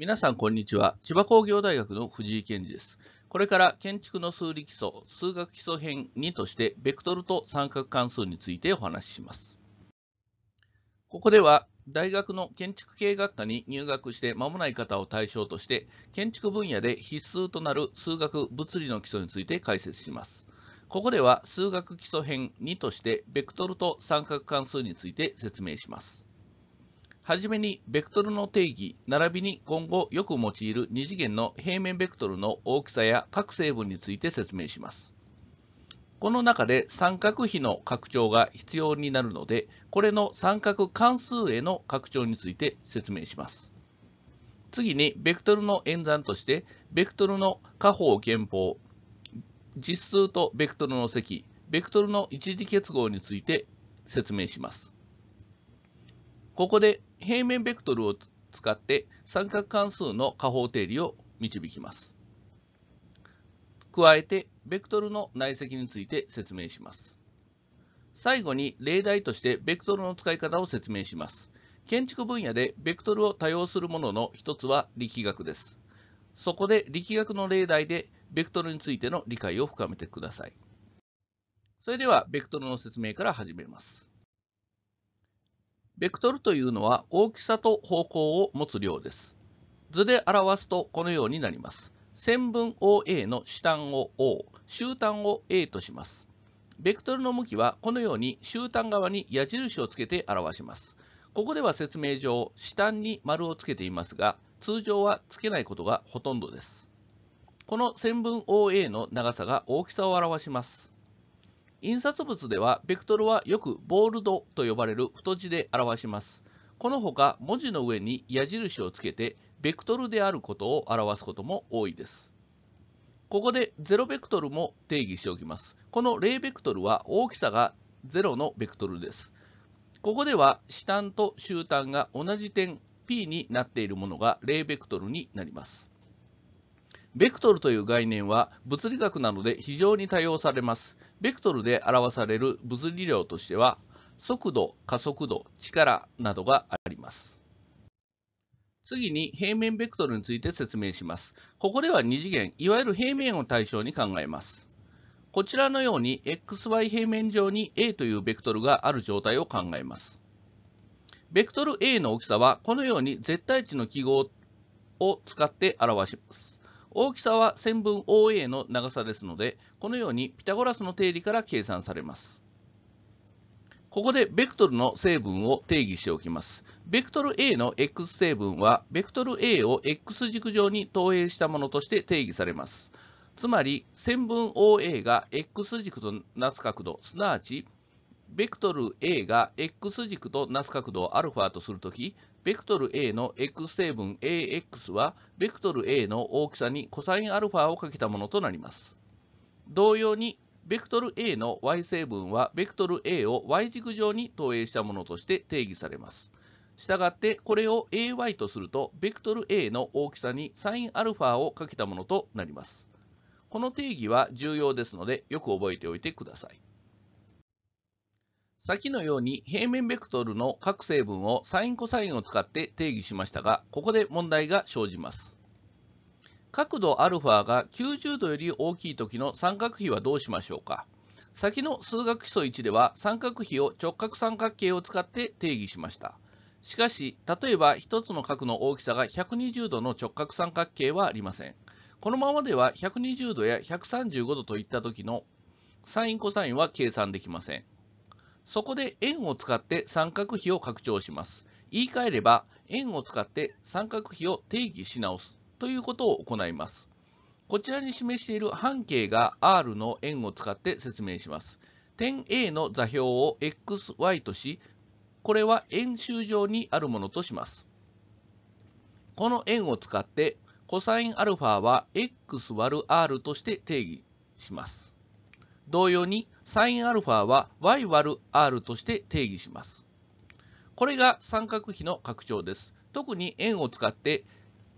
皆さん、こんにちは。千葉工業大学の藤井健二です。これから建築の数理基礎、数学基礎編2として、ベクトルと三角関数についてお話しします。ここでは、大学の建築系学科に入学して間もない方を対象として、建築分野で必須となる数学・物理の基礎について解説します。ここでは、数学基礎編2として、ベクトルと三角関数について説明します。はじめに、ベクトルの定義、並びに今後よく用いる二次元の平面ベクトルの大きさや各成分について説明します。この中で三角比の拡張が必要になるので、これの三角関数への拡張について説明します。次に、ベクトルの演算として、ベクトルの下方減法、実数とベクトルの積、ベクトルの一次結合について説明します。ここで平面ベクトルを使って三角関数の加法定理を導きます。加えて、ベクトルの内積について説明します。最後に例題としてベクトルの使い方を説明します。建築分野でベクトルを多用するものの一つは力学です。そこで力学の例題でベクトルについての理解を深めてください。それではベクトルの説明から始めます。ベクトルというのは大きさと方向を持つ量です。図で表すとこのようになります。線分 OA の始端を O、終端を A とします。ベクトルの向きはこのように終端側に矢印をつけて表します。ここでは説明上、下端に丸をつけていますが、通常はつけないことがほとんどです。この線分 OA の長さが大きさを表します。印刷物ではベクトルはよくボールドと呼ばれる太字で表します。このほか文字の上に矢印をつけてベクトルであることを表すことも多いです。ここで0ベクトルも定義しておきます。この0ベクトルは大きさが0のベクトルです。ここでは下端と終端が同じ点 P になっているものが0ベクトルになります。ベクトルという概念は物理学などで非常に多用されます。ベクトルで表される物理量としては、速度、加速度、力などがあります。次に平面ベクトルについて説明します。ここでは2次元、いわゆる平面を対象に考えます。こちらのように xy 平面上に A というベクトルがある状態を考えます。ベクトル A の大きさはこのように絶対値の記号を使って表します。大きさは線分 OA の長さですので、このようにピタゴラスの定理から計算されます。ここでベクトルの成分を定義しておきます。ベクトル A の x 成分は、ベクトル A を x 軸上に投影したものとして定義されます。つまり、線分 OA が x 軸となす角度、すなわち、ベクトル A が x 軸となす角度を α とするとき、ベクトル A の x 成分 AX は、ベクトル A の大きさに cosα をかけたものとなります。同様に、ベクトル A の y 成分は、ベクトル A を y 軸上に投影したものとして定義されます。したがって、これを AY とすると、ベクトル A の大きさに sinα をかけたものとなります。この定義は重要ですので、よく覚えておいてください。先のように平面ベクトルの各成分をサインコサインを使って定義しましたが、ここで問題が生じます。角度 α が90度より大きい時の三角比はどうしましょうか先の数学基礎1では三角比を直角三角形を使って定義しました。しかし、例えば1つの角の大きさが120度の直角三角形はありません。このままでは120度や135度といった時のサインコサインは計算できません。そこで円を使って三角比を拡張します。言い換えれば、円を使って三角比を定義し直すということを行います。こちらに示している半径が R の円を使って説明します。点 A の座標を XY とし、これは円周上にあるものとします。この円を使って、コサインアは x÷r として定義します。同様に sinα は y÷r として定義します。これが三角比の拡張です。特に円を使って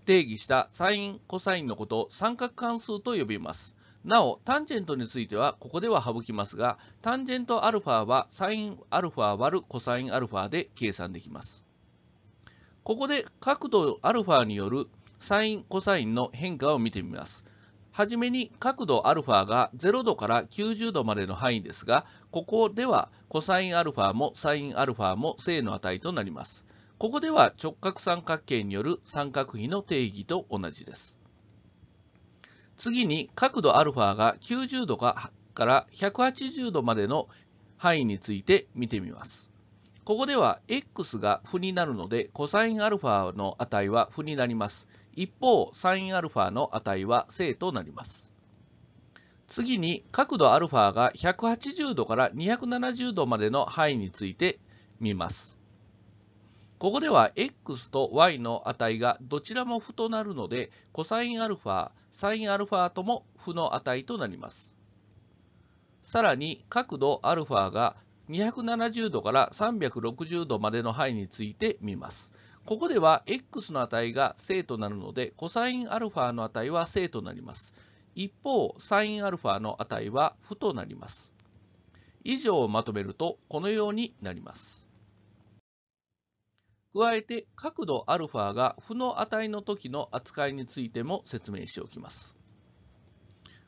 定義した s i n コサインのことを三角関数と呼びます。なお、タンジェントについてはここでは省きますが、タンジェント α はサイン α 割るコサイン α で計算できます。ここで角度 α による sin、コサインの変化を見てみます。はじめに角度 α が0度から90度までの範囲ですが、ここでは cosα も sinα も正の値となります。ここでは直角三角形による三角比の定義と同じです。次に角度 α が90度から180度までの範囲について見てみます。ここでは x が負になるので cosα の値は負になります。一方、サイン α の値は正となります。次に、角度 α が180度から270度までの範囲について見ます。ここでは x と y の値がどちらも負となるので、cosα、sinα とも負の値となります。さらに、角度 α が270度から360度までの範囲について見ます。ここでは x の値が正となるので、cosα の値は正となります。一方、sinα の値は負となります。以上をまとめると、このようになります。加えて、角度 α が負の値の時の扱いについても説明しておきます。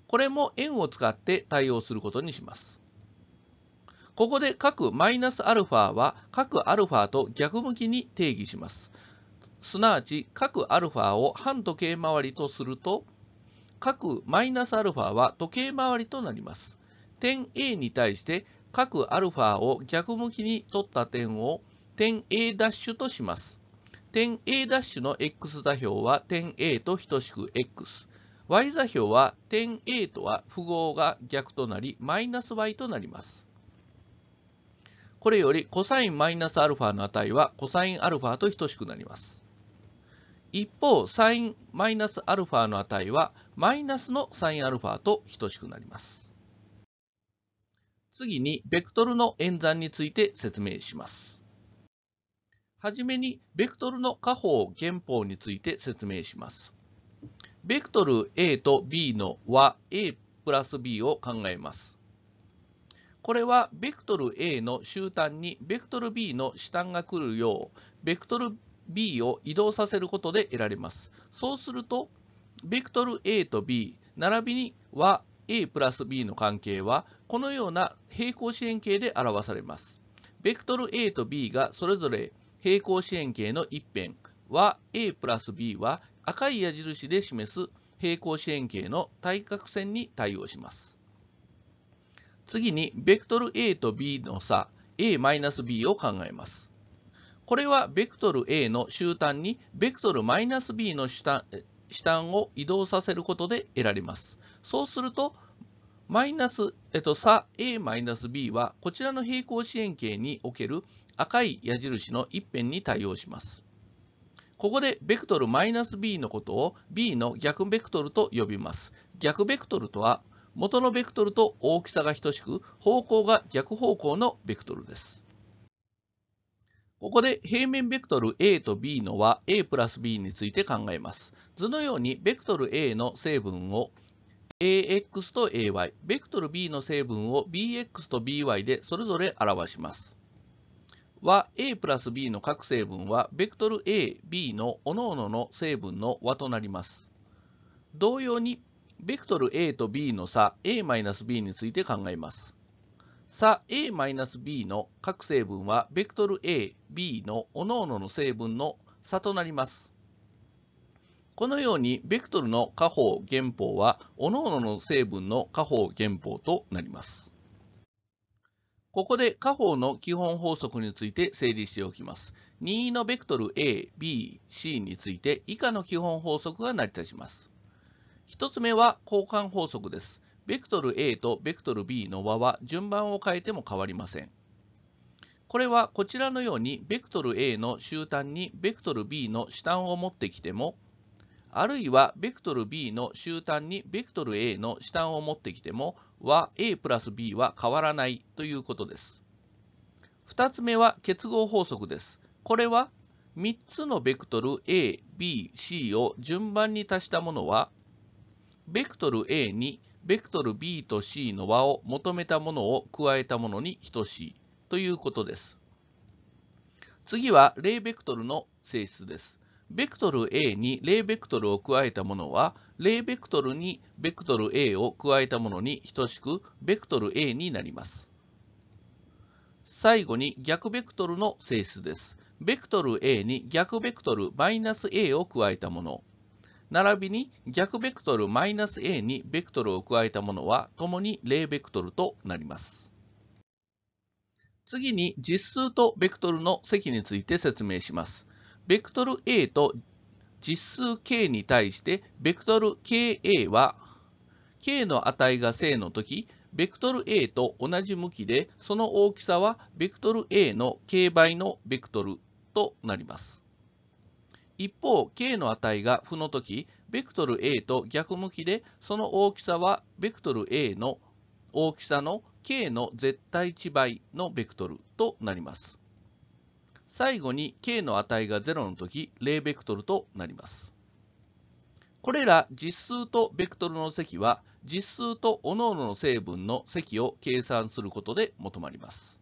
これも円を使って対応することにします。ここで各マイナスアルファは各アルファと逆向きに定義します。すなわち各アルファを反時計回りとすると、各マイナスアルファは時計回りとなります。点 A に対して各アルファを逆向きに取った点を点 A' とします。点 A' の x 座標は点 A と等しく x。y 座標は点 A とは符号が逆となり、マイナス y となります。これより cos マイナス α の値は cosα と等しくなります。一方、sin マイナス α の値はマイナスの sinα と等しくなります。次に、ベクトルの演算について説明します。はじめに、ベクトルの加法減法について説明します。ベクトル A と B の和 A プラス B を考えます。これはベクトル A の終端にベクトル B の下端が来るようベクトル B を移動させることで得られます。そうするとベクトル A と B 並びに和 A プラス B の関係はこのような平行四辺形で表されます。ベクトル A と B がそれぞれ平行四辺形の一辺和 A プラス B は赤い矢印で示す平行四辺形の対角線に対応します。次に、ベクトル A と B の差、A-B を考えます。これは、ベクトル A の終端に、ベクトル -B の下端を移動させることで得られます。そうすると、マイナス、えっと、差 A-B は、こちらの平行四辺形における赤い矢印の一辺に対応します。ここでベクトル -b のことを b の逆ベクトルと呼びます。逆ベクトルとは元のベクトルと大きさが等しく、方向が逆方向のベクトルです。ここで平面ベクトル A と B の和 A プラス B について考えます。図のようにベクトル A の成分を AX と AY、ベクトル B の成分を BX と BY でそれぞれ表します。和 A プラス B の各成分はベクトル A、B の各々の成分の和となります。同様にベクトル a と b の差 a-b について考えます。差 a-b の各成分はベクトル a、b の各々の成分の差となります。このようにベクトルの下方原方は各々の成分の下方原方となります。ここで下方の基本法則について整理しておきます。任意のベクトル a、b、c について以下の基本法則が成り立ちます。1つ目は交換法則です。ベクトル A とベクトル B の和は順番を変えても変わりません。これはこちらのようにベクトル A の終端にベクトル B の下端を持ってきてもあるいはベクトル B の終端にベクトル A の下端を持ってきても和 A プラス B は変わらないということです。2つ目は結合法則です。これは3つのベクトル A、B、C を順番に足したものはベクトル A にベクトル B と C の和を求めたものを加えたものに等しいということです。次は、例ベクトルの性質です。ベクトル A に例ベクトルを加えたものは、例ベクトルにベクトル A を加えたものに等しく、ベクトル A になります。最後に逆ベクトルの性質です。ベクトル A に逆ベクトルマイナス -A を加えたもの。並びに逆ベクトルマイナス -a にベクトルを加えたものは共に0ベクトルとなります。次に実数とベクトルの積について説明します。ベクトル a と実数 k に対してベクトル ka は k の値が正の時ベクトル a と同じ向きでその大きさはベクトル a の k 倍のベクトルとなります。一方、k の値が負の時、ベクトル a と逆向きで、その大きさはベクトル a の大きさの k の絶対値倍のベクトルとなります。最後に k の値が0の時、0ベクトルとなります。これら実数とベクトルの積は、実数と各々の成分の積を計算することで求まります。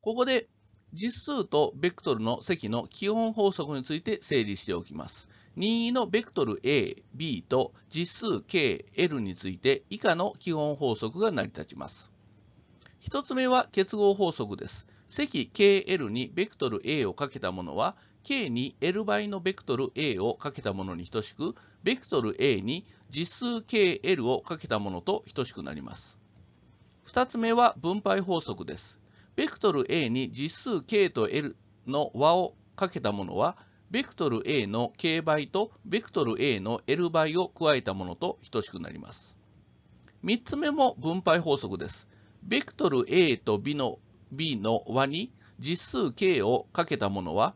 ここで実数とベクトルの積の基本法則について整理しておきます。任意のベクトル A、B と実数 K、L について以下の基本法則が成り立ちます。1つ目は結合法則です。積 KL にベクトル A をかけたものは K に L 倍のベクトル A をかけたものに等しく、ベクトル A に実数 KL をかけたものと等しくなります。2つ目は分配法則です。ベクトル A に実数 k と l の和をかけたものは、ベクトル A の k 倍とベクトル A の l 倍を加えたものと等しくなります。3つ目も分配法則です。ベクトル A と B の B の和に実数 k をかけたものは、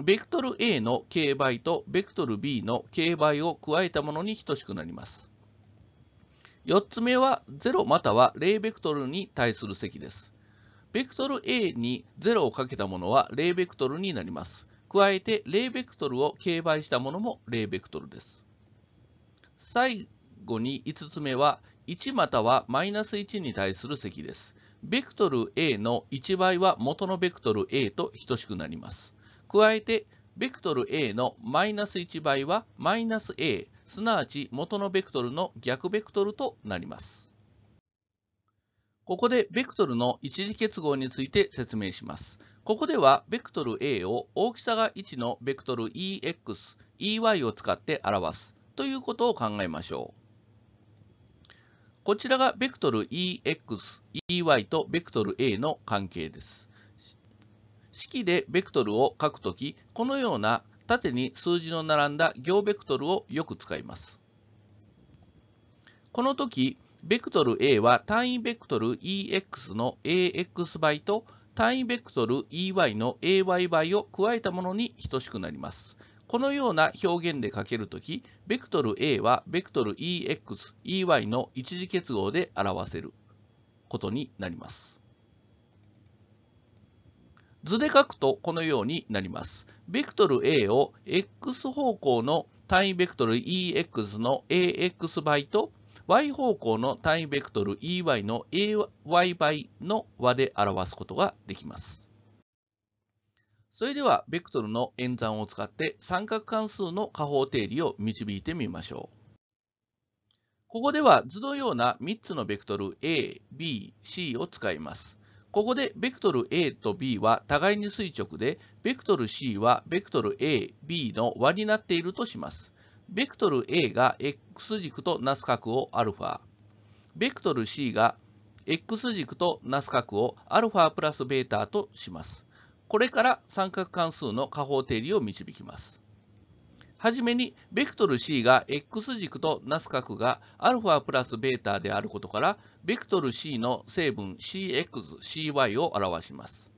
ベクトル A の k 倍とベクトル B の k 倍を加えたものに等しくなります。4つ目は0または0ベクトルに対する積です。ベクトル A に0をかけたものは0ベクトルになります。加えて0ベクトルを形倍したものも0ベクトルです。最後に5つ目は1またはマイナス1に対する積です。ベクトル A の1倍は元のベクトル A と等しくなります。加えてベクトル A のマイナス1倍はマイナス A、すなわち元のベクトルの逆ベクトルとなります。ここでベクトルの一時結合について説明します。ここではベクトル A を大きさが1のベクトル EX、EY を使って表すということを考えましょう。こちらがベクトル EX、EY とベクトル A の関係です。式でベクトルを書くとき、このような縦に数字の並んだ行ベクトルをよく使います。この時ベクトル A は単位ベクトル EX の AX 倍と単位ベクトル EY の AY 倍を加えたものに等しくなります。このような表現で書けるとき、ベクトル A はベクトル EX、EY の一次結合で表せることになります。図で書くとこのようになります。ベクトル A を X 方向の単位ベクトル EX の AX 倍と y 方向の単位ベクトル ey の ay 倍の和で表すことができます。それでは、ベクトルの演算を使って三角関数の加法定理を導いてみましょう。ここでは図のような3つのベクトル A、B、C を使います。ここでベクトル A と B は互いに垂直で、ベクトル C はベクトル A、B の和になっているとします。ベクトル A が X 軸となす角を α、ベクトル C が X 軸となす角を α プラス β とします。これから三角関数の加法定理を導きます。はじめに、ベクトル C が X 軸となす角が α プラス β であることから、ベクトル C の成分 CX、CY を表します。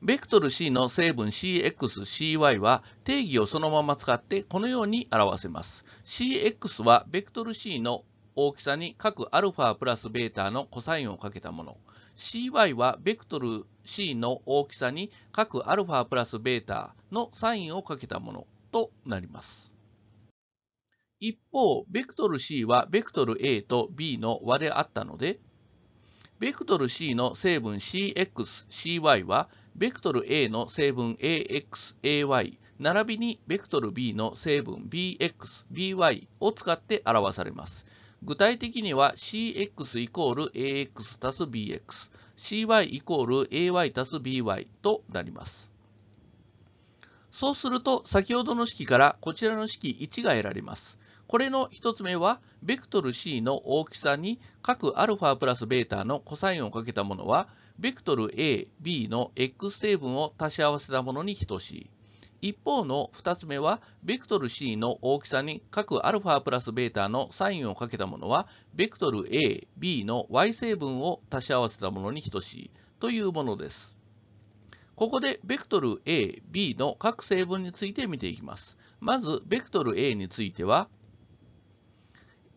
ベクトル C の成分 CXCY は定義をそのまま使ってこのように表せます。CX はベクトル C の大きさに各 α プラス β のコサインをかけたもの。CY はベクトル C の大きさに各 α プラス β のサインをかけたものとなります。一方、ベクトル C はベクトル A と B の和であったので、ベクトル C の成分 CXCY はベクトル A の成分 AXAY 並びにベクトル B の成分 BXBY を使って表されます。具体的には CX イコール AX たす BX、CY イコール AY たす BY となります。そうすると、先ほどの式からこちらの式1が得られます。これの1つ目は、ベクトル C の大きさに各 α プラス β のコサインをかけたものは、ベクトル A、B の X 成分を足し合わせたものに等しい。一方の2つ目は、ベクトル C の大きさに各 α プラス β のサインをかけたものは、ベクトル A、B の Y 成分を足し合わせたものに等しいというものです。ここでベクトル A、B の各成分について見ていきます。まず、ベクトル A については、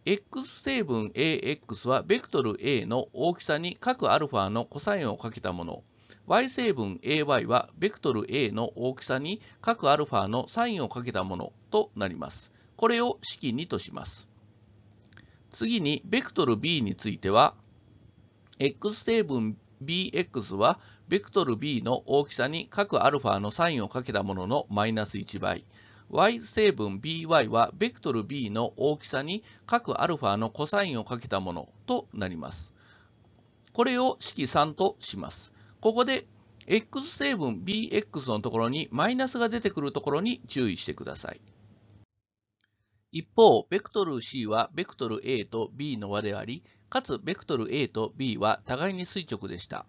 x 成分 ax はベクトル a の大きさに各 α のコサインをかけたもの y 成分 ay はベクトル a の大きさに各 α のサインをかけたものとなります。これを式2とします。次にベクトル b については x 成分 bx はベクトル b の大きさに各 α のサインをかけたもののマイナス1倍 y 成分 by はベクトル b の大きさに各 α のコサインをかけたものとなります。これを式3とします。ここで x 成分 bx のところにマイナスが出てくるところに注意してください。一方、ベクトル C はベクトル A と B の和であり、かつベクトル A と B は互いに垂直でした。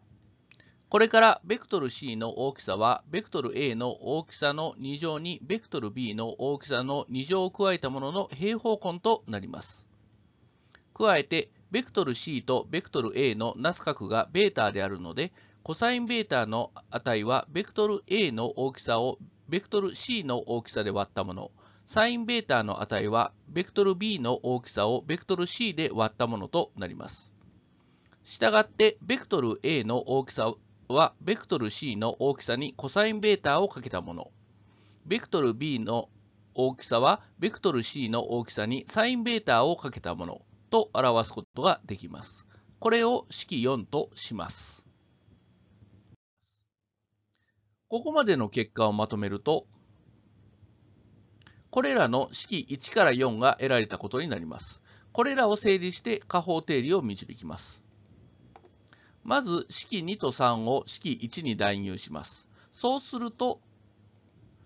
これからベクトル C の大きさはベクトル A の大きさの2乗にベクトル B の大きさの2乗を加えたものの平方根となります。加えてベクトル C とベクトル A のなす角が β であるので、コサイン β の値はベクトル A の大きさをベクトル C の大きさで割ったもの、サイン β の値はベクトル B の大きさをベクトル C で割ったものとなります。したがって、ベクトル A の大きさはベクトル C の大きさにコサインタをかけたもの。ベクトル B の大きさはベクトル C の大きさにサインベータをかけたものと表すことができます。これを式4とします。ここまでの結果をまとめると、これらの式1から4が得られたことになります。これらを整理して下方定理を導きます。まず式2と3を式1に代入します。そうすると、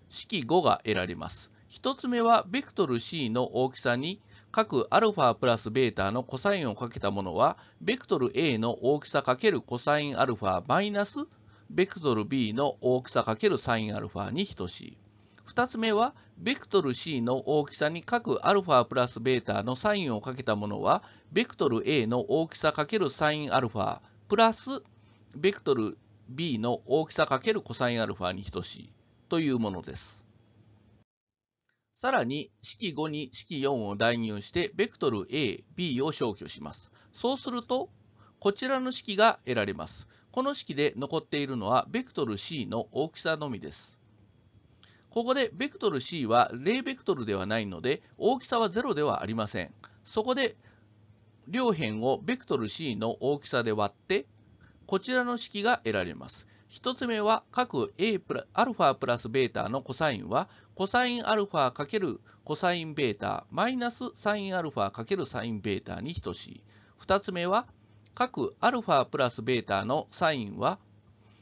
式5が得られます。1つ目は、ベクトル C の大きさに、各 α プラス β のコサインをかけたものは、ベクトル A の大きさかけるコサイン α マイナス、ベクトル B の大きさかけるサイン α に等しい。2つ目は、ベクトル C の大きさに各 α プラス β のサインをかけたものは、ベクトル A の大きさかけるサイン α プラスベクトル b の大きさ×コサイン α に等しいというものです。さらに式5に式4を代入してベクトル a、b を消去します。そうするとこちらの式が得られます。この式で残っているのはベクトル c の大きさのみです。ここでベクトル c は0ベクトルではないので大きさは0ではありません。そこで両辺をベクトル C の大きさで割って、こちらの式が得られます。1つ目は、各 A プラ、アルファプラスベータのコサインは、コサインアかけるコサインベータマイナスサイン α かけるサインベータに等しい。2つ目は、各アルファプラスベータのサインは、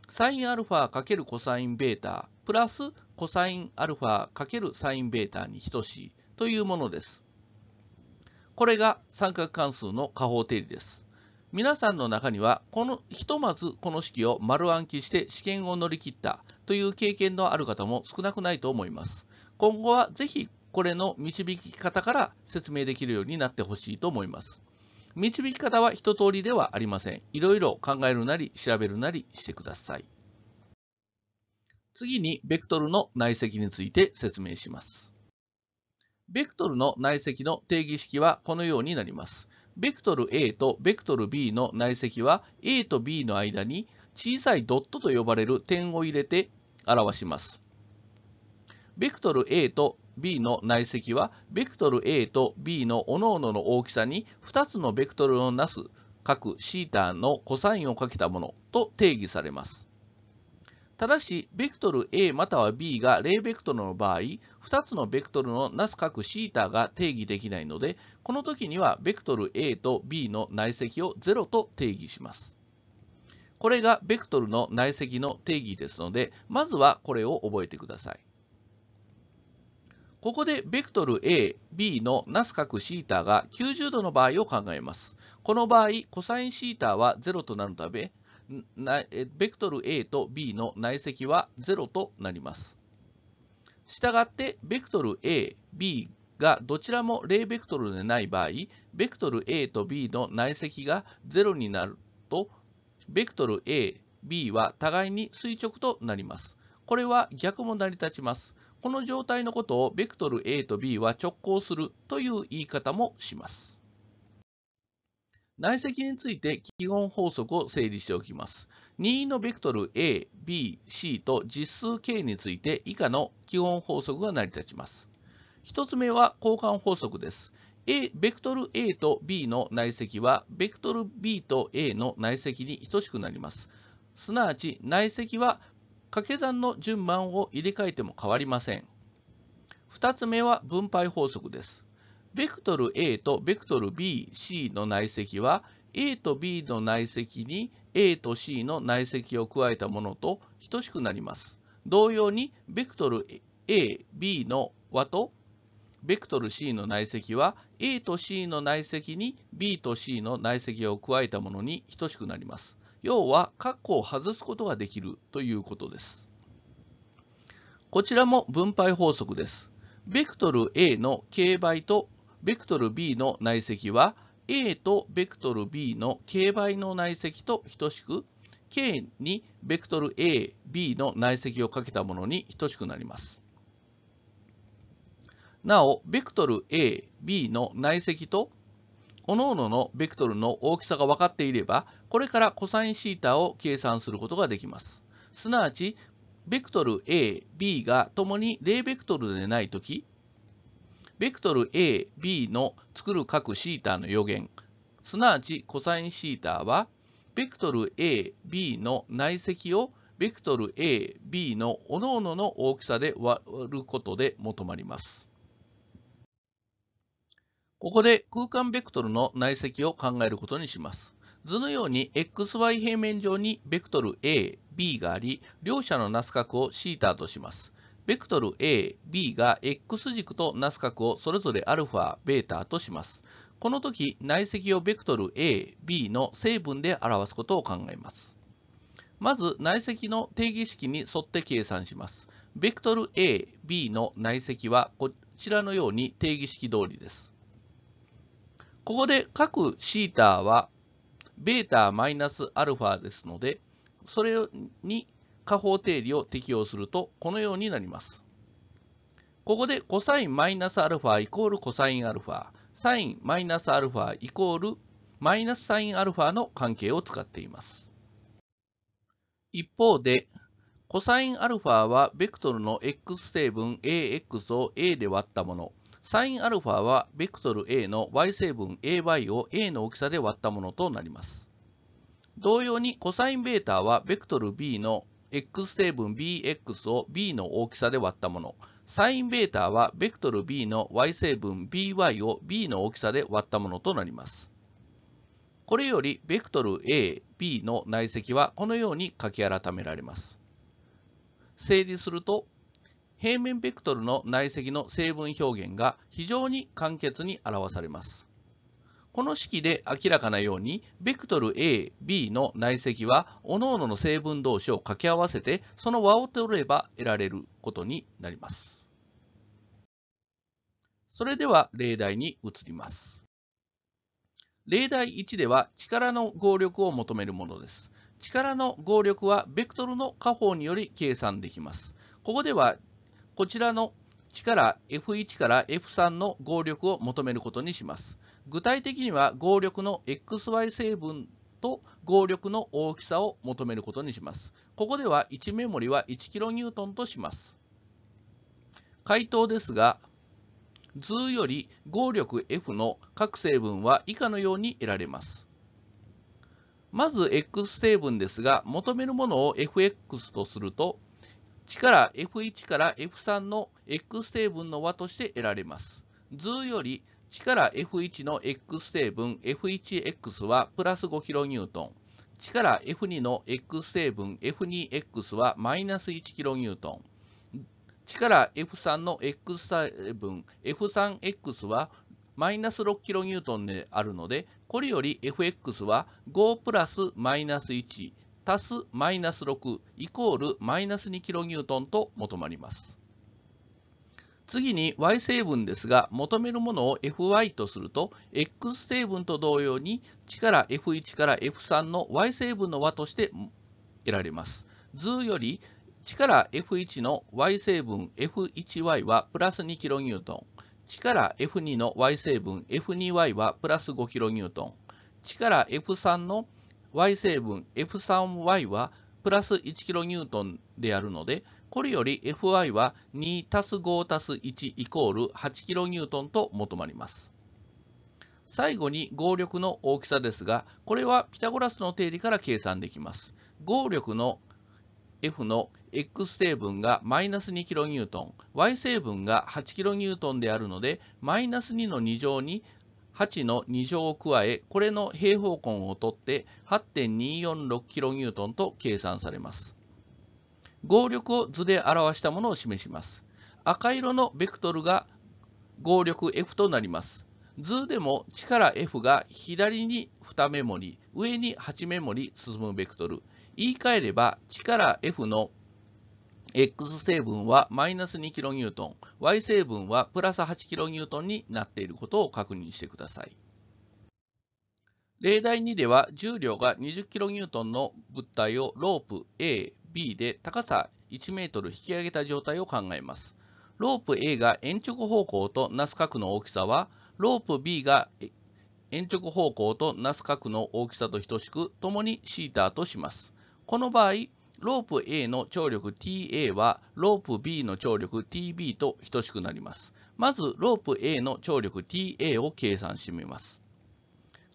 サイン α かけるコサインベータプラスコサインアかけるサインベータに等しいというものです。これが三角関数の加法定理です。皆さんの中には、この、ひとまずこの式を丸暗記して試験を乗り切ったという経験のある方も少なくないと思います。今後はぜひこれの導き方から説明できるようになってほしいと思います。導き方は一通りではありません。いろいろ考えるなり調べるなりしてください。次に、ベクトルの内積について説明します。ベクトルの内積の定義式はこのようになります。ベクトル A とベクトル B の内積は A と B の間に小さいドットと呼ばれる点を入れて表します。ベクトル A と B の内積はベクトル A と B の各々の大きさに2つのベクトルをなす角 θ のコサインをかけたものと定義されます。ただし、ベクトル A または B が0ベクトルの場合、2つのベクトルのなす角 θ が定義できないので、この時にはベクトル A と B の内積を0と定義します。これがベクトルの内積の定義ですので、まずはこれを覚えてください。ここでベクトル A、B のなす角 θ が90度の場合を考えます。この場合、コサイン θ は0となるため、ベクトル A と B の内積は0となります。したがって、ベクトル A、B がどちらも0ベクトルでない場合、ベクトル A と B の内積が0になると、ベクトル A、B は互いに垂直となります。これは逆も成り立ちます。この状態のことをベクトル A と B は直行するという言い方もします。内積について基本法則を整理しておきます。任意のベクトル A、B、C と実数 K について以下の基本法則が成り立ちます。1つ目は交換法則です。A、ベクトル A と B の内積は、ベクトル B と A の内積に等しくなります。すなわち、内積は掛け算の順番を入れ替えても変わりません。2つ目は分配法則です。ベクトル A とベクトル B、C の内積は A と B の内積に A と C の内積を加えたものと等しくなります。同様にベクトル A、B の和とベクトル C の内積は A と C の内積に B と C の内積を加えたものに等しくなります。要は括弧を外すことができるということです。こちらも分配法則です。ベクトル A の k 倍とベクトル B の内積は A とベクトル B の K 倍の内積と等しく K にベクトル A、B の内積をかけたものに等しくなります。なお、ベクトル A、B の内積と各々のベクトルの大きさが分かっていれば、これから cosθ を計算することができます。すなわち、ベクトル A、B がともに0ベクトルでないとき、ベクトル A、B の作る角 θ の余弦、すなわち cosθ は、ベクトル A、B の内積をベクトル A、B の各々の大きさで割ることで求まります。ここで空間ベクトルの内積を考えることにします。図のように xy 平面上にベクトル A、B があり、両者のなす角を θ とします。ベクトル A、B が X 軸となす角をそれぞれ α、β とします。この時、内積をベクトル A、B の成分で表すことを考えます。まず、内積の定義式に沿って計算します。ベクトル A、B の内積はこちらのように定義式通りです。ここで各 θ は β-α ですので、それに加法定理を適用するとこのようになります。ここで cos マイナス α イコール cosα、sin マイナス α イコールマイナス sinα の関係を使っています。一方で、cosα はベクトルの x 成分 ax を a で割ったもの、sinα はベクトル a の y 成分 ay を a の大きさで割ったものとなります。同様に cosβ はベクトル b の x 成分 bx を b の大きさで割ったもの、サインベータはベクトル b の y 成分 by を b の大きさで割ったものとなります。これよりベクトル a、b の内積はこのように書き改められます。整理すると、平面ベクトルの内積の成分表現が非常に簡潔に表されます。この式で明らかなように、ベクトル A、B の内積は、各々の成分同士を掛け合わせて、その和を取れば得られることになります。それでは例題に移ります。例題1では力の合力を求めるものです。力の合力はベクトルの加法により計算できます。ここではこちらの1から F1 から F3 の合力を求めることにします。具体的には合力の XY 成分と合力の大きさを求めることにします。ここでは1メモリは 1kN とします。回答ですが、図より合力 F の各成分は以下のように得られます。まず X 成分ですが、求めるものを Fx とすると、1から F1 から F3 の X 成分の和として得られます。図より力から F1 の X 成分 F1X はプラス 5kN、1から F2 の X 成分 F2X はマイナス 1kN、1から F3 の X 成分 F3X はマイナス 6kN であるので、これより Fx は5プラスマイナス1足すマイナス6イコールマイナス2トンと求まります。次に y 成分ですが求めるものを fy とすると x 成分と同様に力 f1 から f3 の y 成分の和として得られます。図より力 F1 の Y 成分 F1Y はプラス2トン力 F2 の Y 成分 F2Y はプラス5トン力 F3 の Y 成分 F3Y はプラス 1kN であるので、これより Fy は2 5 1イコール 8kN と求まります。最後に合力の大きさですが、これはピタゴラスの定理から計算できます。合力の F の X 成分がマイナス 2kN、Y 成分が 8kN であるので、マイナス2の2乗に8の2乗を加え、これの平方根を取って8.246 kN と計算されます。合力を図で表したものを示します。赤色のベクトルが合力 F となります。図でも力 F が左に2目盛り、上に8目盛り進むベクトル。言い換えれば力 F の X 成分はマイナス 2kN、Y 成分はプラス 8kN になっていることを確認してください。例題2では重量が 20kN の物体をロープ A、B で高さ 1m 引き上げた状態を考えます。ロープ A が延直方向とナス角の大きさは、ロープ B が延直方向とナス角の大きさと等しく、ともに θ とします。この場合、ロープ A の張力 TA はロープ B の張力 TB と等しくなります。まずロープ A の張力 TA を計算してみます。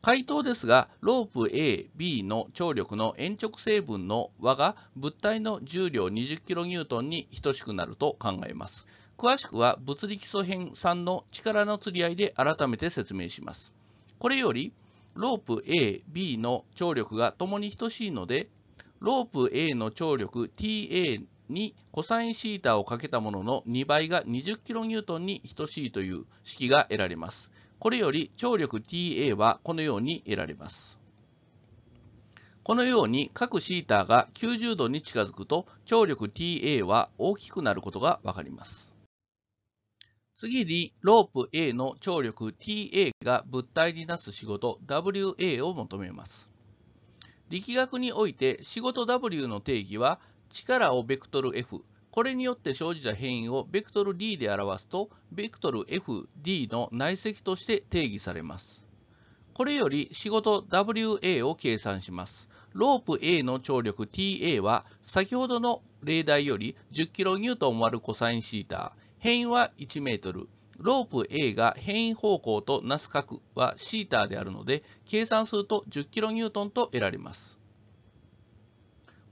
回答ですが、ロープ A、B の張力の延直成分の和が物体の重量 20kN に等しくなると考えます。詳しくは物理基礎編3の力の釣り合いで改めて説明します。これより、ロープ A、B の張力が共に等しいので、ロープ A の張力 TA にコサインシータをかけたものの2倍が 20kN に等しいという式が得られます。これより張力 TA はこのように得られます。このように各シーターが90度に近づくと張力 TA は大きくなることがわかります。次にロープ A の張力 TA が物体に出す仕事 WA を求めます。力学において仕事 W の定義は力をベクトル F、これによって生じた変異をベクトル D で表すと、ベクトル FD の内積として定義されます。これより仕事 WA を計算します。ロープ A の張力 TA は先ほどの例題より 10kN 割るコサインシータ、変位は 1m、ロープ A が変位方向となす角は θ であるので、計算すると 10kN と得られます。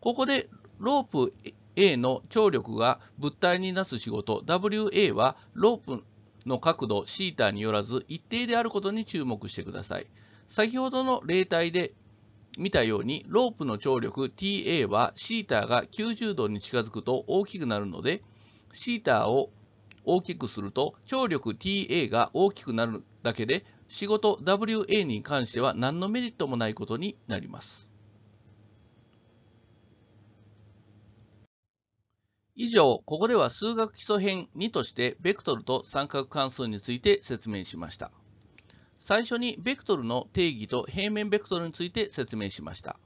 ここでロープ A の張力が物体になす仕事 WA はロープの角度 θ によらず一定であることに注目してください。先ほどの例題で見たようにロープの張力 TA は θ が90度に近づくと大きくなるので θ を大きくすると、聴力 TA が大きくなるだけで、仕事 WA に関しては何のメリットもないことになります。以上、ここでは数学基礎編2として、ベクトルと三角関数について説明しました。最初にベクトルの定義と平面ベクトルについて説明しました。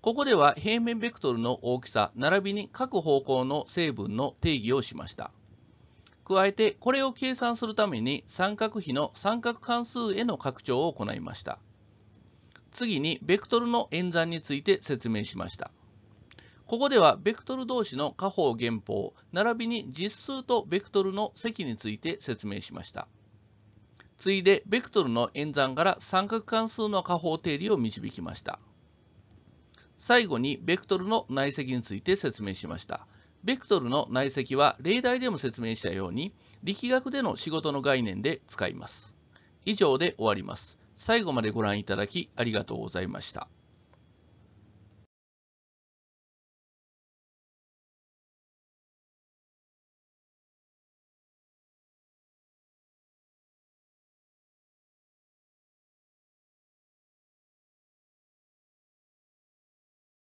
ここでは平面ベクトルの大きさ並びに各方向の成分の定義をしました。加えて、これを計算するために三角比の三角関数への拡張を行いました。次に、ベクトルの演算について説明しました。ここでは、ベクトル同士の下方減法、並びに実数とベクトルの積について説明しました。次いで、ベクトルの演算から三角関数の下方定理を導きました。最後に、ベクトルの内積について説明しました。ベクトルの内積は例題でも説明したように力学での仕事の概念で使います。以上で終わります。最後までご覧いただきありがとうございました。